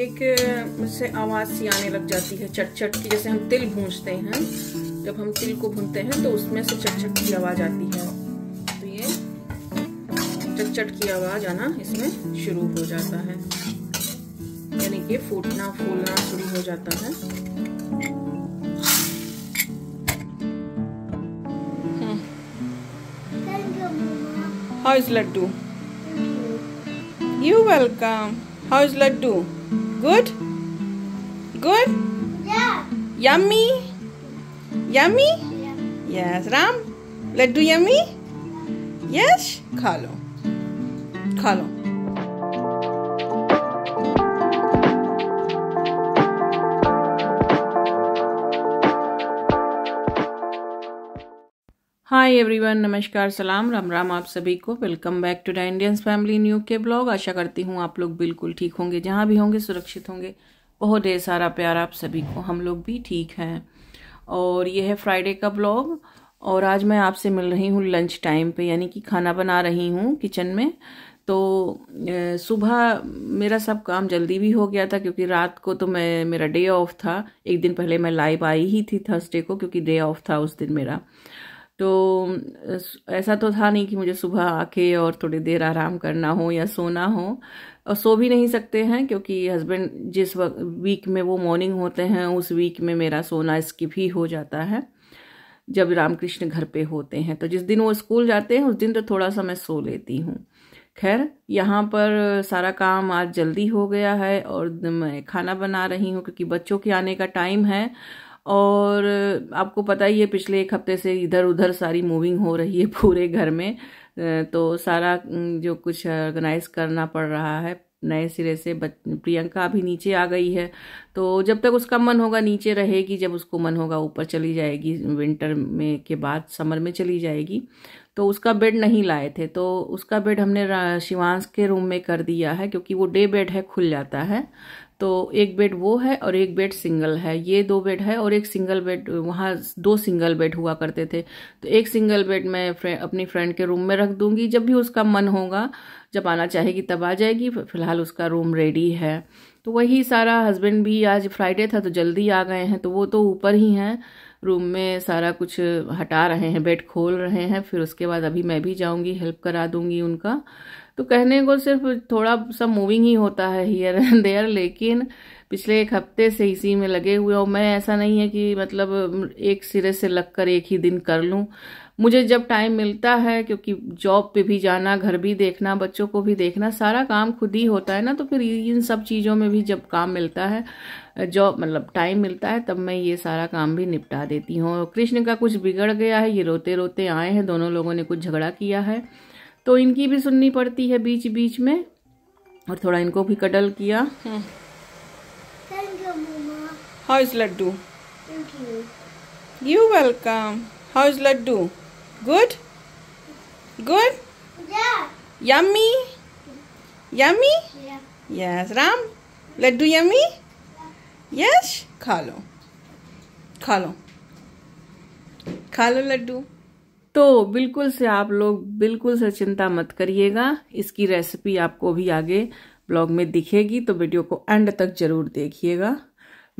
एक से आवाज़ सी आने लग जाती है चटचट की जैसे हम तिल भूंजते हैं जब हम तिल को भूनते हैं तो उसमें से चटचट की आवाज़ आती है तो ये चटचट की आवाज़ आना इसमें शुरू हो जाता है यानी कि फूटना फूलना शुरू हो जाता है How is Laddu? You welcome. How is Laddu? Good? Good? Yeah. Yummy? Yummy? Yeah. Yes, Ram. Let's do yummy? Yes? Khalo. Khalo. Hi everyone नमस्कार सलाम राम राम आप सभी को welcome back to the Indians family new के blog आशा करती हूँ आप लोग बिल्कुल ठीक होंगे जहाँ भी होंगे सुरक्षित होंगे बहुत ढेर सारा प्यार आप सभी को हम लोग भी ठीक हैं और यह है फ्राइडे का ब्लॉग और आज मैं आपसे मिल रही हूँ लंच टाइम पे यानी कि खाना बना रही हूँ किचन में तो सुबह मेरा सब काम जल्दी भी हो गया था क्योंकि रात को तो मैं मेरा डे ऑफ था एक दिन पहले मैं लाइव आई ही थी थर्सडे को क्योंकि डे ऑफ था उस दिन मेरा तो ऐसा तो था नहीं कि मुझे सुबह आके और थोड़ी देर आराम करना हो या सोना हो और सो भी नहीं सकते हैं क्योंकि हस्बैंड जिस वीक में वो मॉर्निंग होते हैं उस वीक में मेरा सोना स्किप ही हो जाता है जब रामकृष्ण घर पे होते हैं तो जिस दिन वो स्कूल जाते हैं उस दिन तो थोड़ा सा मैं सो लेती हूँ खैर यहाँ पर सारा काम आज जल्दी हो गया है और मैं खाना बना रही हूँ क्योंकि बच्चों के आने का टाइम है और आपको पता ही है पिछले एक हफ्ते से इधर उधर सारी मूविंग हो रही है पूरे घर में तो सारा जो कुछ ऑर्गेनाइज करना पड़ रहा है नए सिरे से प्रियंका भी नीचे आ गई है तो जब तक उसका मन होगा नीचे रहेगी जब उसको मन होगा ऊपर चली जाएगी विंटर में के बाद समर में चली जाएगी तो उसका बेड नहीं लाए थे तो उसका बेड हमने शिवांश के रूम में कर दिया है क्योंकि वो डे बेड है खुल जाता है तो एक बेड वो है और एक बेड सिंगल है ये दो बेड है और एक सिंगल बेड वहाँ दो सिंगल बेड हुआ करते थे तो एक सिंगल बेड मैं फ्रे, अपनी फ्रेंड के रूम में रख दूंगी जब भी उसका मन होगा जब आना चाहेगी तब आ जाएगी फिलहाल उसका रूम रेडी है तो वही सारा हस्बैंड भी आज फ्राइडे था तो जल्दी आ गए हैं तो वो तो ऊपर ही हैं रूम में सारा कुछ हटा रहे हैं बेड खोल रहे हैं फिर उसके बाद अभी मैं भी जाऊँगी हेल्प करा दूंगी उनका तो कहने को सिर्फ थोड़ा सा मूविंग ही होता है हियर एंड देयर लेकिन पिछले एक हफ्ते से इसी में लगे हुए और मैं ऐसा नहीं है कि मतलब एक सिरे से लगकर एक ही दिन कर लूँ मुझे जब टाइम मिलता है क्योंकि जॉब पे भी जाना घर भी देखना बच्चों को भी देखना सारा काम खुद ही होता है ना तो फिर इन सब चीज़ों में भी जब काम मिलता है जॉब मतलब टाइम मिलता है तब मैं ये सारा काम भी निपटा देती हूँ कृष्ण का कुछ बिगड़ गया है ये रोते रोते आए हैं दोनों लोगों ने कुछ झगड़ा किया है तो इनकी भी सुननी पड़ती है बीच बीच में और थोड़ा इनको भी कटल किया how is laddu you welcome how is laddu good good yummy yummy yes Ram laddu yummy yes खा लो खा लो खा लो लड्डू तो बिल्कुल से आप लोग बिल्कुल से चिंता मत करिएगा इसकी रेसिपी आपको भी आगे ब्लॉग में दिखेगी तो वीडियो को एंड तक ज़रूर देखिएगा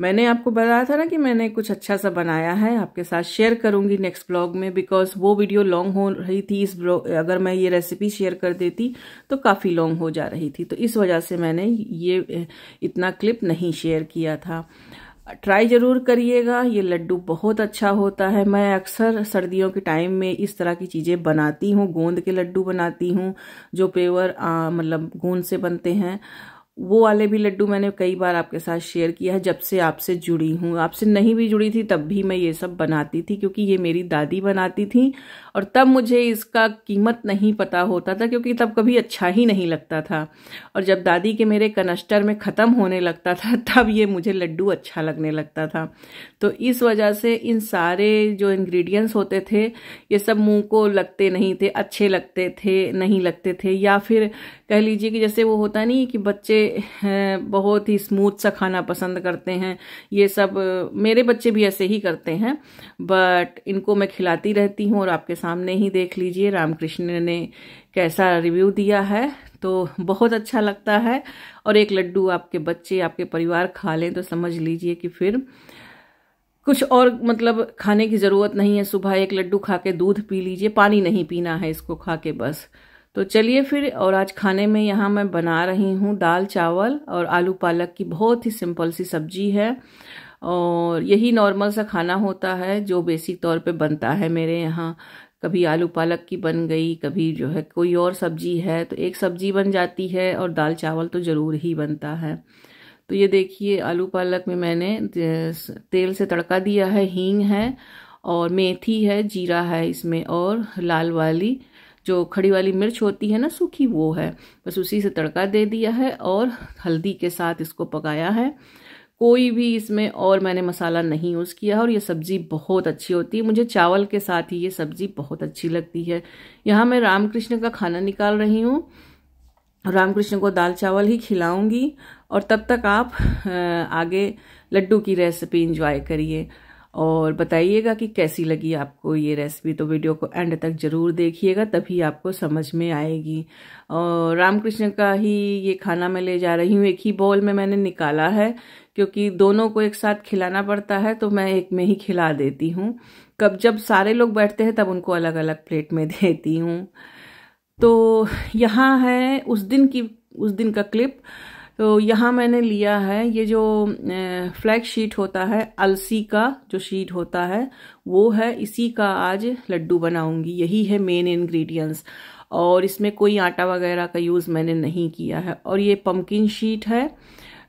मैंने आपको बताया था ना कि मैंने कुछ अच्छा सा बनाया है आपके साथ शेयर करूंगी नेक्स्ट ब्लॉग में बिकॉज वो वीडियो लॉन्ग हो रही थी इस ब्लॉग अगर मैं ये रेसिपी शेयर कर देती तो काफ़ी लॉन्ग हो जा रही थी तो इस वजह से मैंने ये इतना क्लिप नहीं शेयर किया था ट्राई ज़रूर करिएगा ये लड्डू बहुत अच्छा होता है मैं अक्सर सर्दियों के टाइम में इस तरह की चीज़ें बनाती हूँ गोंद के लड्डू बनाती हूँ जो पेवर मतलब गोंद से बनते हैं वो वाले भी लड्डू मैंने कई बार आपके साथ शेयर किया है जब से आपसे जुड़ी हूँ आपसे नहीं भी जुड़ी थी तब भी मैं ये सब बनाती थी क्योंकि ये मेरी दादी बनाती थी और तब मुझे इसका कीमत नहीं पता होता था क्योंकि तब कभी अच्छा ही नहीं लगता था और जब दादी के मेरे कनस्टर में ख़त्म होने लगता था तब ये मुझे लड्डू अच्छा लगने लगता था तो इस वजह से इन सारे जो इन्ग्रीडियंट्स होते थे ये सब मुँह को लगते नहीं थे अच्छे लगते थे नहीं लगते थे या फिर कह लीजिए कि जैसे वो होता नहीं कि बच्चे बहुत ही स्मूथ सा खाना पसंद करते हैं ये सब मेरे बच्चे भी ऐसे ही करते हैं बट इनको मैं खिलाती रहती हूँ और आपके सामने ही देख लीजिए रामकृष्ण ने कैसा रिव्यू दिया है तो बहुत अच्छा लगता है और एक लड्डू आपके बच्चे आपके परिवार खा लें तो समझ लीजिए कि फिर कुछ और मतलब खाने की ज़रूरत नहीं है सुबह एक लड्डू खा के दूध पी लीजिए पानी नहीं पीना है इसको खा के बस तो चलिए फिर और आज खाने में यहाँ मैं बना रही हूँ दाल चावल और आलू पालक की बहुत ही सिंपल सी सब्जी है और यही नॉर्मल सा खाना होता है जो बेसिक तौर पे बनता है मेरे यहाँ कभी आलू पालक की बन गई कभी जो है कोई और सब्जी है तो एक सब्जी बन जाती है और दाल चावल तो ज़रूर ही बनता है तो ये देखिए आलू पालक में मैंने तेल से तड़का दिया है हींग है और मेथी है जीरा है इसमें और लाल वाली जो खड़ी वाली मिर्च होती है ना सूखी वो है बस उसी से तड़का दे दिया है और हल्दी के साथ इसको पकाया है कोई भी इसमें और मैंने मसाला नहीं यूज़ किया है और ये सब्ज़ी बहुत अच्छी होती है मुझे चावल के साथ ही ये सब्ज़ी बहुत अच्छी लगती है यहाँ मैं रामकृष्ण का खाना निकाल रही हूँ रामकृष्ण को दाल चावल ही खिलाऊंगी और तब तक आप आगे लड्डू की रेसिपी इंजॉय करिए और बताइएगा कि कैसी लगी आपको ये रेसिपी तो वीडियो को एंड तक ज़रूर देखिएगा तभी आपको समझ में आएगी और रामकृष्ण का ही ये खाना मैं ले जा रही हूँ एक ही बॉल में मैंने निकाला है क्योंकि दोनों को एक साथ खिलाना पड़ता है तो मैं एक में ही खिला देती हूँ कब जब सारे लोग बैठते हैं तब उनको अलग अलग प्लेट में देती हूँ तो यहाँ है उस दिन की उस दिन का क्लिप तो यहाँ मैंने लिया है ये जो फ्लैग शीट होता है अलसी का जो शीट होता है वो है इसी का आज लड्डू बनाऊंगी यही है मेन इंग्रेडिएंट्स और इसमें कोई आटा वगैरह का यूज़ मैंने नहीं किया है और ये पम्पकिन शीट है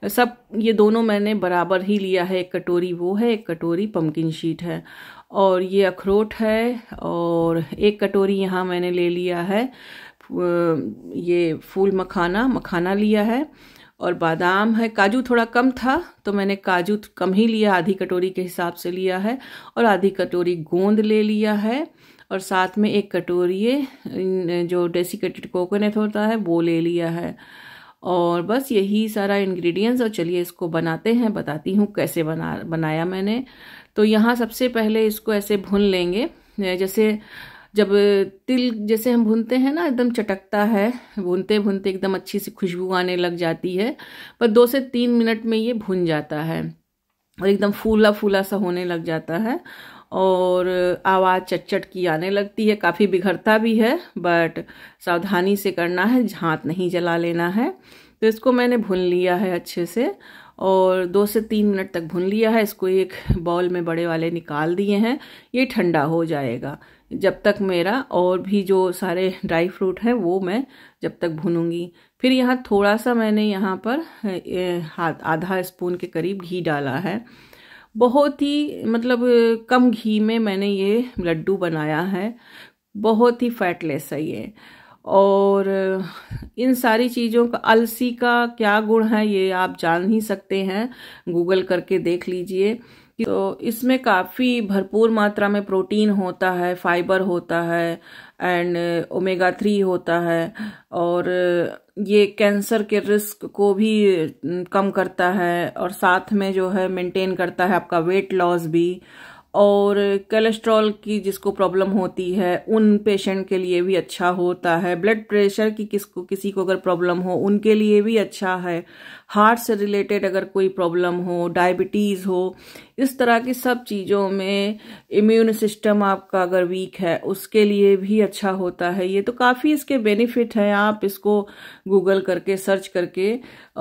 सब ये दोनों मैंने बराबर ही लिया है एक कटोरी वो है एक कटोरी पम्पकिन शीट है और ये अखरोट है और एक कटोरी यहाँ मैंने ले लिया है ये फूल मखाना मखाना लिया है और बादाम है काजू थोड़ा कम था तो मैंने काजू कम ही लिया आधी कटोरी के हिसाब से लिया है और आधी कटोरी गोंद ले लिया है और साथ में एक कटोरी ये जो डेसिकेटेड कोकोनट होता है वो ले लिया है और बस यही सारा इंग्रेडिएंट्स और चलिए इसको बनाते हैं बताती हूँ कैसे बना बनाया मैंने तो यहाँ सबसे पहले इसको ऐसे भून लेंगे जैसे जब तिल जैसे हम भूनते हैं ना एकदम चटकता है भूनते भूनते एकदम अच्छी सी खुशबू आने लग जाती है पर दो से तीन मिनट में ये भुन जाता है और एकदम फूला फूला सा होने लग जाता है और आवाज़ चटचट की आने लगती है काफ़ी बिगड़ता भी है बट सावधानी से करना है हाथ नहीं जला लेना है तो इसको मैंने भून लिया है अच्छे से और दो से तीन मिनट तक भून लिया है इसको एक बॉल में बड़े वाले निकाल दिए हैं ये ठंडा हो जाएगा जब तक मेरा और भी जो सारे ड्राई फ्रूट हैं वो मैं जब तक भूनूंगी फिर यहाँ थोड़ा सा मैंने यहाँ पर हाथ आधा स्पून के करीब घी डाला है बहुत ही मतलब कम घी में मैंने ये लड्डू बनाया है बहुत ही फैटलेस है ये और इन सारी चीज़ों का अलसी का क्या गुण है ये आप जान ही सकते हैं गूगल करके देख लीजिए तो इसमें काफ़ी भरपूर मात्रा में प्रोटीन होता है फाइबर होता है एंड ओमेगा थ्री होता है और ये कैंसर के रिस्क को भी कम करता है और साथ में जो है मेंटेन करता है आपका वेट लॉस भी और कोलेस्ट्रॉल की जिसको प्रॉब्लम होती है उन पेशेंट के लिए भी अच्छा होता है ब्लड प्रेशर की किसको किसी को अगर प्रॉब्लम हो उनके लिए भी अच्छा है हार्ट से रिलेटेड अगर कोई प्रॉब्लम हो डायबिटीज़ हो इस तरह की सब चीज़ों में इम्यून सिस्टम आपका अगर वीक है उसके लिए भी अच्छा होता है ये तो काफ़ी इसके बेनिफिट हैं आप इसको गूगल करके सर्च करके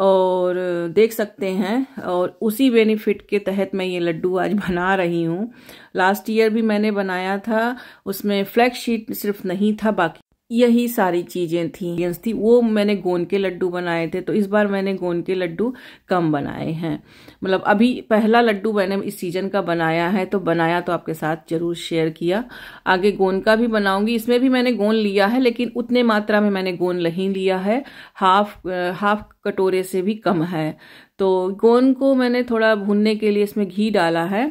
और देख सकते हैं और उसी बेनिफिट के तहत मैं ये लड्डू आज बना रही हूँ लास्ट ईयर भी मैंने बनाया था उसमें फ्लैक्स शीट सिर्फ नहीं था बाकी यही सारी चीज़ें थी थी वो मैंने गोंद के लड्डू बनाए थे तो इस बार मैंने गोंद के लड्डू कम बनाए हैं मतलब अभी पहला लड्डू मैंने इस सीज़न का बनाया है तो बनाया तो आपके साथ ज़रूर शेयर किया आगे गोंद का भी बनाऊंगी इसमें भी मैंने गोंद लिया है लेकिन उतने मात्रा में मैंने गोंद नहीं लिया है हाफ हाफ uh, कटोरे से भी कम है तो गोंद को मैंने थोड़ा भूनने के लिए इसमें घी डाला है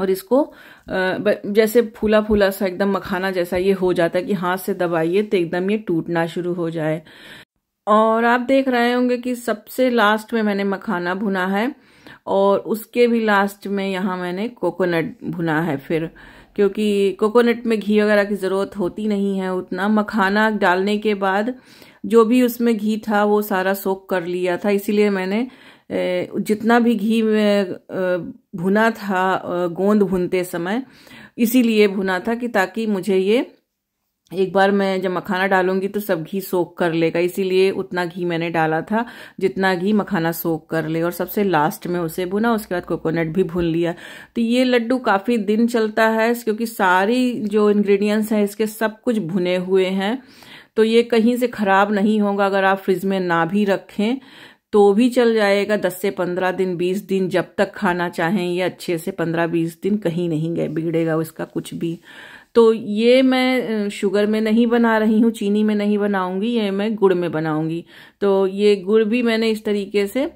और इसको जैसे फूला फूला सा एकदम मखाना जैसा ये हो जाता है कि हाथ से दबाइए तो एकदम ये टूटना शुरू हो जाए और आप देख रहे होंगे कि सबसे लास्ट में मैंने मखाना भुना है और उसके भी लास्ट में यहाँ मैंने कोकोनट भुना है फिर क्योंकि कोकोनट में घी वगैरह की ज़रूरत होती नहीं है उतना मखाना डालने के बाद जो भी उसमें घी था वो सारा सोख कर लिया था इसीलिए मैंने जितना भी घी भुना था गोंद भुनते समय इसीलिए भुना था कि ताकि मुझे ये एक बार मैं जब मखाना डालूंगी तो सब घी सोख कर लेगा इसीलिए उतना घी मैंने डाला था जितना घी मखाना सोख कर ले और सबसे लास्ट में उसे भुना उसके बाद कोकोनट भी भून लिया तो ये लड्डू काफ़ी दिन चलता है क्योंकि सारी जो इंग्रेडिएंट्स हैं इसके सब कुछ भुने हुए हैं तो ये कहीं से ख़राब नहीं होगा अगर आप फ्रिज में ना भी रखें तो भी चल जाएगा दस से पंद्रह दिन बीस दिन जब तक खाना चाहें ये अच्छे से पंद्रह बीस दिन कहीं नहीं गए बिगड़ेगा उसका कुछ भी तो ये मैं शुगर में नहीं बना रही हूँ चीनी में नहीं बनाऊंगी ये मैं गुड़ में बनाऊंगी तो ये गुड़ भी मैंने इस तरीके से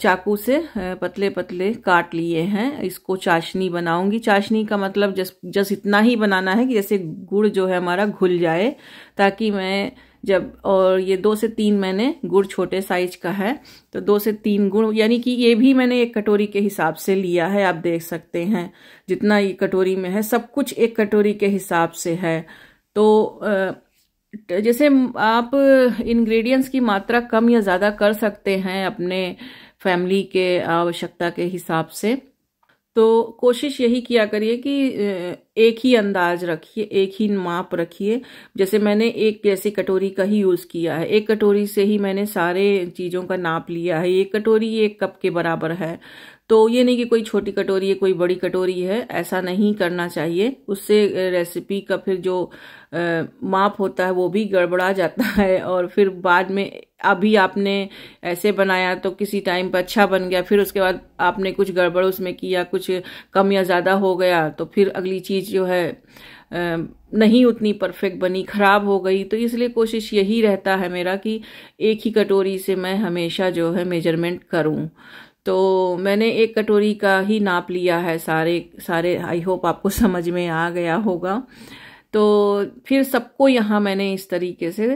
चाकू से पतले पतले काट लिए हैं इसको चाशनी बनाऊंगी चाशनी का मतलब जस जस इतना ही बनाना है कि जैसे गुड़ जो है हमारा घुल जाए ताकि मैं जब और ये दो से तीन मैंने गुड़ छोटे साइज का है तो दो से तीन गुड़ यानी कि ये भी मैंने एक कटोरी के हिसाब से लिया है आप देख सकते हैं जितना ये कटोरी में है सब कुछ एक कटोरी के हिसाब से है तो जैसे आप इंग्रेडिएंट्स की मात्रा कम या ज़्यादा कर सकते हैं अपने फैमिली के आवश्यकता के हिसाब से तो कोशिश यही किया करिए कि एक ही अंदाज रखिए एक ही माप रखिए जैसे मैंने एक जैसे कटोरी का ही यूज़ किया है एक कटोरी से ही मैंने सारे चीज़ों का नाप लिया है एक कटोरी एक कप के बराबर है तो ये नहीं कि कोई छोटी कटोरी है कोई बड़ी कटोरी है ऐसा नहीं करना चाहिए उससे रेसिपी का फिर जो माप होता है वो भी गड़बड़ा जाता है और फिर बाद में अभी आपने ऐसे बनाया तो किसी टाइम पर अच्छा बन गया फिर उसके बाद आपने कुछ गड़बड़ उसमें किया कुछ कम या ज़्यादा हो गया तो फिर अगली चीज़ जो है नहीं उतनी परफेक्ट बनी ख़राब हो गई तो इसलिए कोशिश यही रहता है मेरा कि एक ही कटोरी से मैं हमेशा जो है मेजरमेंट करूं तो मैंने एक कटोरी का ही नाप लिया है सारे सारे आई होप आपको समझ में आ गया होगा तो फिर सबको यहाँ मैंने इस तरीके से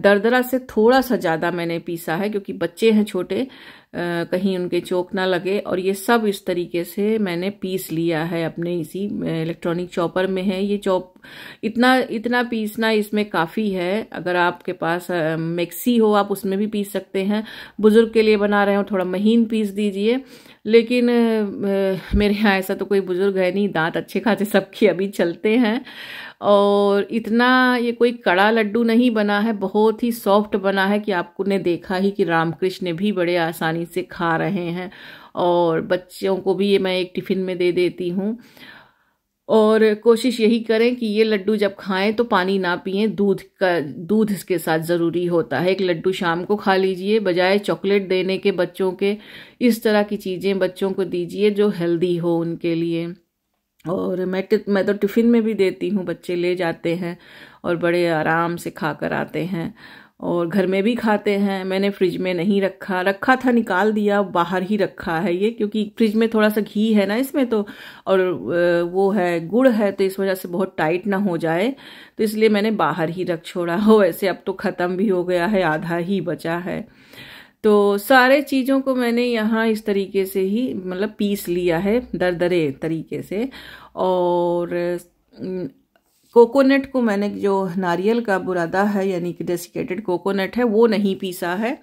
दरदरा से थोड़ा सा ज़्यादा मैंने पीसा है क्योंकि बच्चे हैं छोटे कहीं उनके चौक ना लगे और ये सब इस तरीके से मैंने पीस लिया है अपने इसी इलेक्ट्रॉनिक चॉपर में है ये चॉप इतना इतना पीसना इसमें काफ़ी है अगर आपके पास मिक्सी हो आप उसमें भी पीस सकते हैं बुज़ुर्ग के लिए बना रहे हो थोड़ा महीन पीस दीजिए लेकिन मेरे यहाँ ऐसा तो कोई बुज़ुर्ग है नहीं दांत अच्छे खासे सबके अभी चलते हैं और इतना ये कोई कड़ा लड्डू नहीं बना है बहुत ही सॉफ्ट बना है कि आपको ने देखा ही कि रामकृष्ण भी बड़े आसानी से खा रहे हैं और बच्चों को भी ये मैं एक टिफ़िन में दे देती हूँ और कोशिश यही करें कि ये लड्डू जब खाएं तो पानी ना पिए दूध का दूध इसके साथ ज़रूरी होता है एक लड्डू शाम को खा लीजिए बजाय चॉकलेट देने के बच्चों के इस तरह की चीज़ें बच्चों को दीजिए जो हेल्दी हो उनके लिए और मैं मैं तो टिफ़िन में भी देती हूँ बच्चे ले जाते हैं और बड़े आराम से खा कर आते हैं और घर में भी खाते हैं मैंने फ्रिज में नहीं रखा रखा था निकाल दिया बाहर ही रखा है ये क्योंकि फ्रिज में थोड़ा सा घी है ना इसमें तो और वो है गुड़ है तो इस वजह से बहुत टाइट ना हो जाए तो इसलिए मैंने बाहर ही रख छोड़ा हो वैसे अब तो ख़त्म भी हो गया है आधा ही बचा है तो सारे चीज़ों को मैंने यहाँ इस तरीके से ही मतलब पीस लिया है दर दरे तरीके से और कोकोनट को मैंने जो नारियल का बुरादा है यानी कि डेसिकेटेड कोकोनट है वो नहीं पीसा है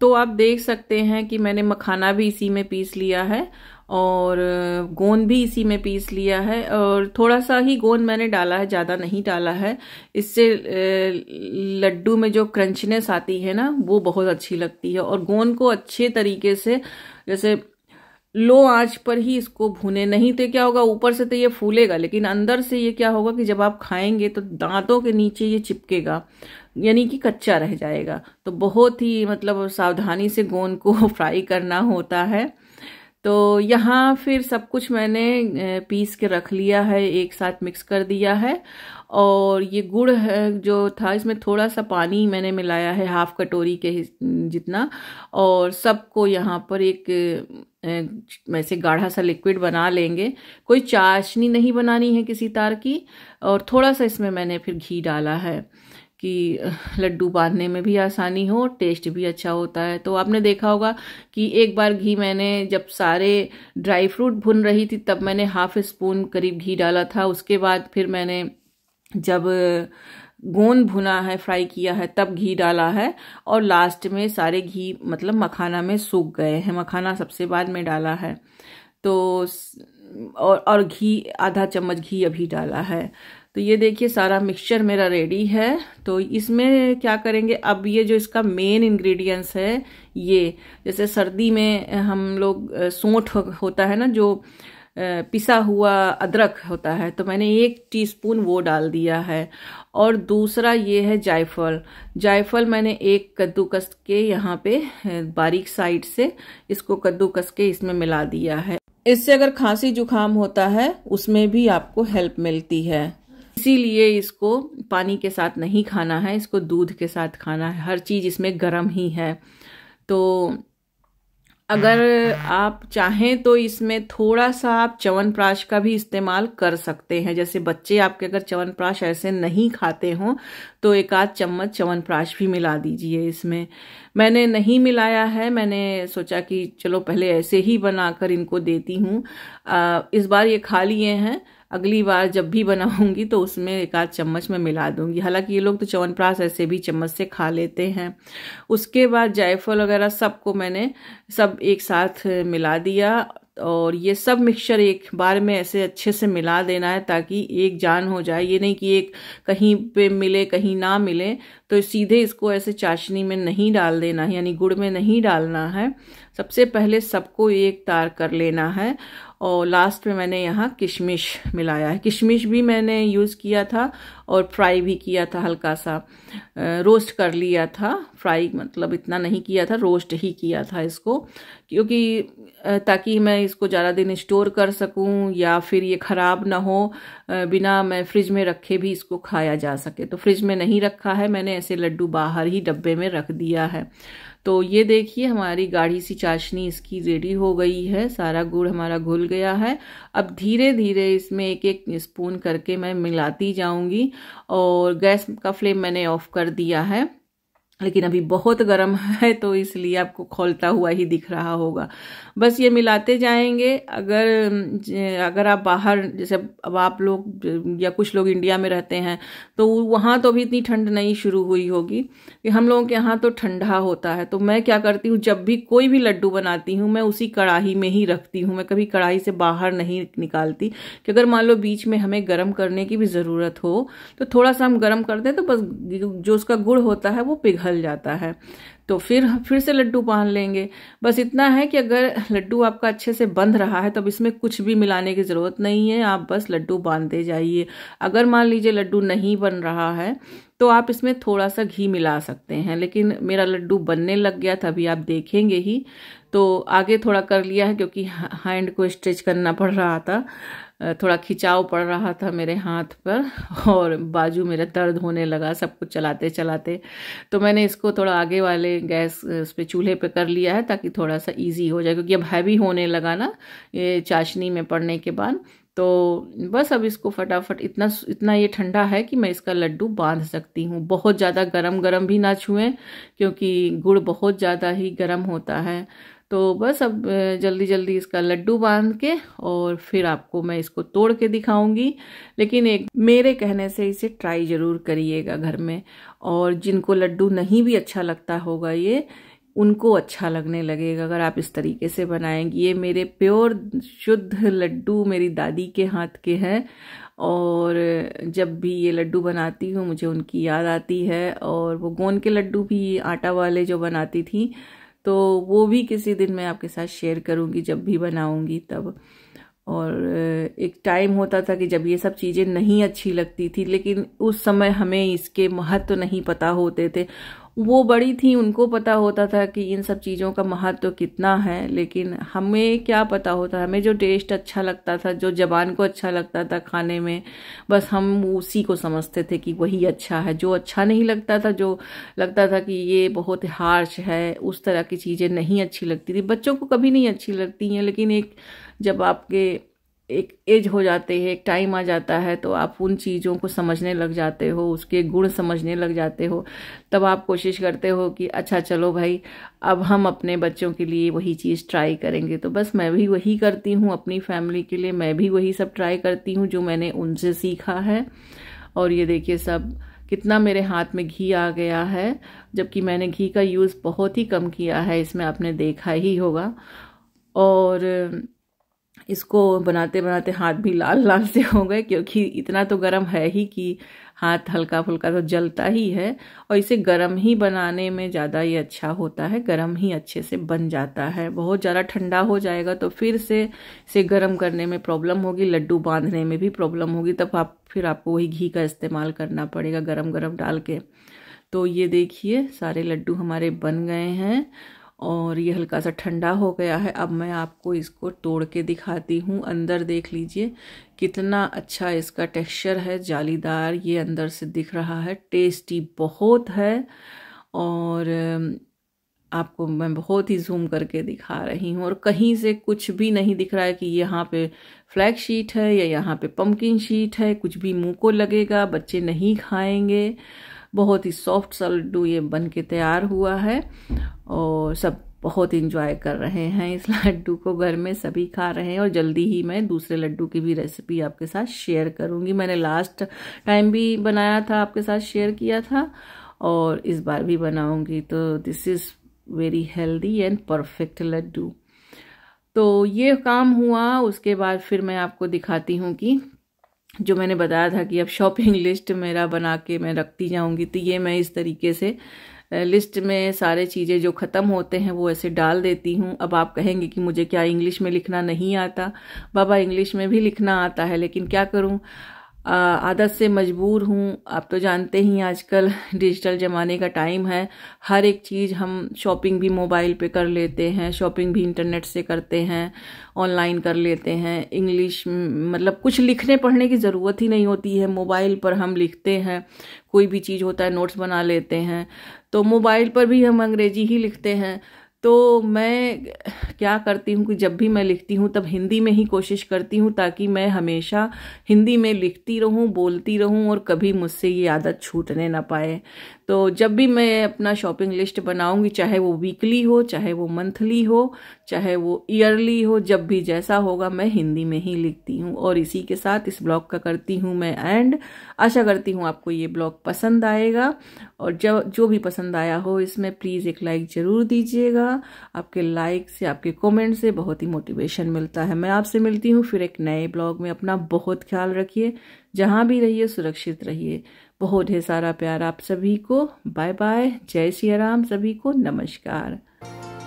तो आप देख सकते हैं कि मैंने मखाना भी इसी में पीस लिया है और गोंद भी इसी में पीस लिया है और थोड़ा सा ही गोंद मैंने डाला है ज़्यादा नहीं डाला है इससे लड्डू में जो क्रंचनेस आती है ना वो बहुत अच्छी लगती है और गोंद को अच्छे तरीके से जैसे लो आंच पर ही इसको भूने नहीं तो क्या होगा ऊपर से तो ये फूलेगा लेकिन अंदर से ये क्या होगा कि जब आप खाएंगे तो दांतों के नीचे ये चिपकेगा यानी कि कच्चा रह जाएगा तो बहुत ही मतलब सावधानी से गोंद को फ्राई करना होता है तो यहाँ फिर सब कुछ मैंने पीस के रख लिया है एक साथ मिक्स कर दिया है और ये गुड़ है जो था इसमें थोड़ा सा पानी मैंने मिलाया है हाफ कटोरी के जितना और सबको यहाँ पर एक वैसे गाढ़ा सा लिक्विड बना लेंगे कोई चाशनी नहीं बनानी है किसी तार की और थोड़ा सा इसमें मैंने फिर घी डाला है कि लड्डू बांधने में भी आसानी हो टेस्ट भी अच्छा होता है तो आपने देखा होगा कि एक बार घी मैंने जब सारे ड्राई फ्रूट भुन रही थी तब मैंने हाफ स्पून करीब घी डाला था उसके बाद फिर मैंने जब गोंद भुना है फ्राई किया है तब घी डाला है और लास्ट में सारे घी मतलब मखाना में सूख गए हैं मखाना सबसे बाद में डाला है तो और और घी आधा चम्मच घी अभी डाला है तो ये देखिए सारा मिक्सचर मेरा रेडी है तो इसमें क्या करेंगे अब ये जो इसका मेन इंग्रेडिएंट्स है ये जैसे सर्दी में हम लोग सोंठ होता है ना जो पिसा हुआ अदरक होता है तो मैंने एक टीस्पून वो डाल दिया है और दूसरा ये है जायफल जायफल मैंने एक कद्दूकस के यहाँ पे बारीक साइड से इसको कद्दूकस के इसमें मिला दिया है इससे अगर खांसी जुकाम होता है उसमें भी आपको हेल्प मिलती है इसीलिए इसको पानी के साथ नहीं खाना है इसको दूध के साथ खाना है हर चीज़ इसमें गर्म ही है तो अगर आप चाहें तो इसमें थोड़ा सा आप च्यवनप्राश का भी इस्तेमाल कर सकते हैं जैसे बच्चे आपके अगर च्यवनप्राश ऐसे नहीं खाते हों तो एक आध चम्मच च्यवनप्राश भी मिला दीजिए इसमें मैंने नहीं मिलाया है मैंने सोचा कि चलो पहले ऐसे ही बनाकर इनको देती हूँ इस बार ये खा लिए हैं अगली बार जब भी बनाऊंगी तो उसमें एक आध चम्मच में मिला दूंगी हालांकि ये लोग तो चवनप्राश ऐसे भी चम्मच से खा लेते हैं उसके बाद जायफल वगैरह सबको मैंने सब एक साथ मिला दिया और ये सब मिक्सचर एक बार में ऐसे अच्छे से मिला देना है ताकि एक जान हो जाए ये नहीं कि एक कहीं पे मिले कहीं ना मिले तो सीधे इसको ऐसे चाशनी में नहीं डाल देना है यानी गुड़ में नहीं डालना है सबसे पहले सबको एक तार कर लेना है और लास्ट में मैंने यहाँ किशमिश मिलाया है किशमिश भी मैंने यूज़ किया था और फ्राई भी किया था हल्का सा रोस्ट कर लिया था फ्राई मतलब इतना नहीं किया था रोस्ट ही किया था इसको क्योंकि ताकि मैं इसको ज़्यादा दिन स्टोर कर सकूँ या फिर ये ख़राब ना हो बिना मैं फ्रिज में रखे भी इसको खाया जा सके तो फ्रिज में नहीं रखा है मैंने ऐसे लड्डू बाहर ही डब्बे में रख दिया है तो ये देखिए हमारी गाढ़ी सी चाशनी इसकी रेडी हो गई है सारा गुड़ हमारा घुल गया है अब धीरे धीरे इसमें एक एक स्पून करके मैं मिलाती जाऊंगी और गैस का फ्लेम मैंने ऑफ कर दिया है लेकिन अभी बहुत गर्म है तो इसलिए आपको खोलता हुआ ही दिख रहा होगा बस ये मिलाते जाएंगे अगर अगर आप बाहर जैसे अब आप लोग या कुछ लोग इंडिया में रहते हैं तो वहाँ तो अभी इतनी ठंड नहीं शुरू हुई होगी कि हम लोगों के यहाँ तो ठंडा होता है तो मैं क्या करती हूँ जब भी कोई भी लड्डू बनाती हूँ मैं उसी कढ़ाई में ही रखती हूँ मैं कभी कढ़ाई से बाहर नहीं निकालती कि अगर मान लो बीच में हमें गर्म करने की भी ज़रूरत हो तो थोड़ा सा हम गर्म कर दें तो बस जो उसका गुड़ होता है वो पिघल निकल जाता है तो फिर फिर से लड्डू बांध लेंगे बस इतना है कि अगर लड्डू आपका अच्छे से बंध रहा है तब इसमें कुछ भी मिलाने की ज़रूरत नहीं है आप बस लड्डू बांधते जाइए अगर मान लीजिए लड्डू नहीं बन रहा है तो आप इसमें थोड़ा सा घी मिला सकते हैं लेकिन मेरा लड्डू बनने लग गया था अभी आप देखेंगे ही तो आगे थोड़ा कर लिया है क्योंकि हैंड को स्ट्रेच करना पड़ रहा था थोड़ा खिंचाव पड़ रहा था मेरे हाथ पर और बाजू मेरा दर्द होने लगा सब कुछ चलाते चलाते तो मैंने इसको थोड़ा आगे वाले गैस उस पर चूल्हे पे कर लिया है ताकि थोड़ा सा इजी हो जाए क्योंकि अब हैवी होने लगा ना ये चाशनी में पड़ने के बाद तो बस अब इसको फटाफट इतना इतना ये ठंडा है कि मैं इसका लड्डू बांध सकती हूँ बहुत ज़्यादा गर्म गर्म भी ना छुएं क्योंकि गुड़ बहुत ज़्यादा ही गर्म होता है तो बस अब जल्दी जल्दी इसका लड्डू बांध के और फिर आपको मैं इसको तोड़ के दिखाऊंगी लेकिन एक मेरे कहने से इसे ट्राई ज़रूर करिएगा घर में और जिनको लड्डू नहीं भी अच्छा लगता होगा ये उनको अच्छा लगने लगेगा अगर आप इस तरीके से बनाएंगी ये मेरे प्योर शुद्ध लड्डू मेरी दादी के हाथ के हैं और जब भी ये लड्डू बनाती हूँ मुझे उनकी याद आती है और वो गोंद के लड्डू भी आटा वाले जो बनाती थी तो वो भी किसी दिन मैं आपके साथ शेयर करूँगी जब भी बनाऊँगी तब और एक टाइम होता था कि जब ये सब चीज़ें नहीं अच्छी लगती थी लेकिन उस समय हमें इसके महत्व तो नहीं पता होते थे वो बड़ी थी उनको पता होता था कि इन सब चीज़ों का महत्व तो कितना है लेकिन हमें क्या पता होता हमें जो टेस्ट अच्छा लगता था जो जबान को अच्छा लगता था खाने में बस हम उसी को समझते थे कि वही अच्छा है जो अच्छा नहीं लगता था जो लगता था कि ये बहुत हार्श है उस तरह की चीज़ें नहीं अच्छी लगती थी बच्चों को कभी नहीं अच्छी लगती हैं लेकिन एक जब आपके एक एज हो जाते हैं एक टाइम आ जाता है तो आप उन चीज़ों को समझने लग जाते हो उसके गुण समझने लग जाते हो तब आप कोशिश करते हो कि अच्छा चलो भाई अब हम अपने बच्चों के लिए वही चीज़ ट्राई करेंगे तो बस मैं भी वही करती हूँ अपनी फैमिली के लिए मैं भी वही सब ट्राई करती हूँ जो मैंने उनसे सीखा है और ये देखिए सब कितना मेरे हाथ में घी आ गया है जबकि मैंने घी का यूज़ बहुत ही कम किया है इसमें आपने देखा ही होगा और इसको बनाते बनाते हाथ भी लाल लाल से हो गए क्योंकि इतना तो गर्म है ही कि हाथ हल्का फुल्का तो जलता ही है और इसे गर्म ही बनाने में ज़्यादा ये अच्छा होता है गर्म ही अच्छे से बन जाता है बहुत ज़्यादा ठंडा हो जाएगा तो फिर से इसे गर्म करने में प्रॉब्लम होगी लड्डू बांधने में भी प्रॉब्लम होगी तब आप फिर आपको वही घी का इस्तेमाल करना पड़ेगा गर्म गर्म डाल के तो ये देखिए सारे लड्डू हमारे बन गए हैं और ये हल्का सा ठंडा हो गया है अब मैं आपको इसको तोड़ के दिखाती हूँ अंदर देख लीजिए कितना अच्छा इसका टेक्सचर है जालीदार ये अंदर से दिख रहा है टेस्टी बहुत है और आपको मैं बहुत ही जूम करके दिखा रही हूँ और कहीं से कुछ भी नहीं दिख रहा है कि यहाँ पे फ्लैग शीट है या यहाँ पे पम्पकिन शीट है कुछ भी मुँह को लगेगा बच्चे नहीं खाएंगे बहुत ही सॉफ्ट सा लड्डू ये बन के तैयार हुआ है और सब बहुत इंजॉय कर रहे हैं इस लड्डू को घर में सभी खा रहे हैं और जल्दी ही मैं दूसरे लड्डू की भी रेसिपी आपके साथ शेयर करूंगी मैंने लास्ट टाइम भी बनाया था आपके साथ शेयर किया था और इस बार भी बनाऊंगी तो this is very healthy and perfect laddu तो ये काम हुआ उसके बाद फिर मैं आपको दिखाती हूँ कि जो मैंने बताया था कि अब शॉपिंग लिस्ट मेरा बना के मैं रखती जाऊंगी तो ये मैं इस तरीके से लिस्ट में सारे चीज़ें जो ख़त्म होते हैं वो ऐसे डाल देती हूँ अब आप कहेंगे कि मुझे क्या इंग्लिश में लिखना नहीं आता बाबा इंग्लिश में भी लिखना आता है लेकिन क्या करूँ आदत से मजबूर हूँ आप तो जानते ही आजकल डिजिटल ज़माने का टाइम है हर एक चीज़ हम शॉपिंग भी मोबाइल पे कर लेते हैं शॉपिंग भी इंटरनेट से करते हैं ऑनलाइन कर लेते हैं इंग्लिश मतलब कुछ लिखने पढ़ने की ज़रूरत ही नहीं होती है मोबाइल पर हम लिखते हैं कोई भी चीज़ होता है नोट्स बना लेते हैं तो मोबाइल पर भी हम अंग्रेज़ी ही लिखते हैं तो मैं क्या करती हूँ कि जब भी मैं लिखती हूँ तब हिंदी में ही कोशिश करती हूँ ताकि मैं हमेशा हिंदी में लिखती रहूँ बोलती रहूँ और कभी मुझसे ये आदत छूटने ना पाए तो जब भी मैं अपना शॉपिंग लिस्ट बनाऊँगी चाहे वो वीकली हो चाहे वो मंथली हो चाहे वो ईयरली हो जब भी जैसा होगा मैं हिंदी में ही लिखती हूँ और इसी के साथ इस ब्लॉग का करती हूँ मैं एंड आशा करती हूँ आपको ये ब्लॉग पसंद आएगा और जब जो भी पसंद आया हो इसमें प्लीज़ एक लाइक ज़रूर दीजिएगा आपके लाइक से आपके कमेंट से बहुत ही मोटिवेशन मिलता है मैं आपसे मिलती हूँ फिर एक नए ब्लॉग में अपना बहुत ख्याल रखिए जहाँ भी रहिए सुरक्षित रहिए बहुत ढेर सारा प्यार आप सभी को बाय बाय जय श्री राम सभी को नमस्कार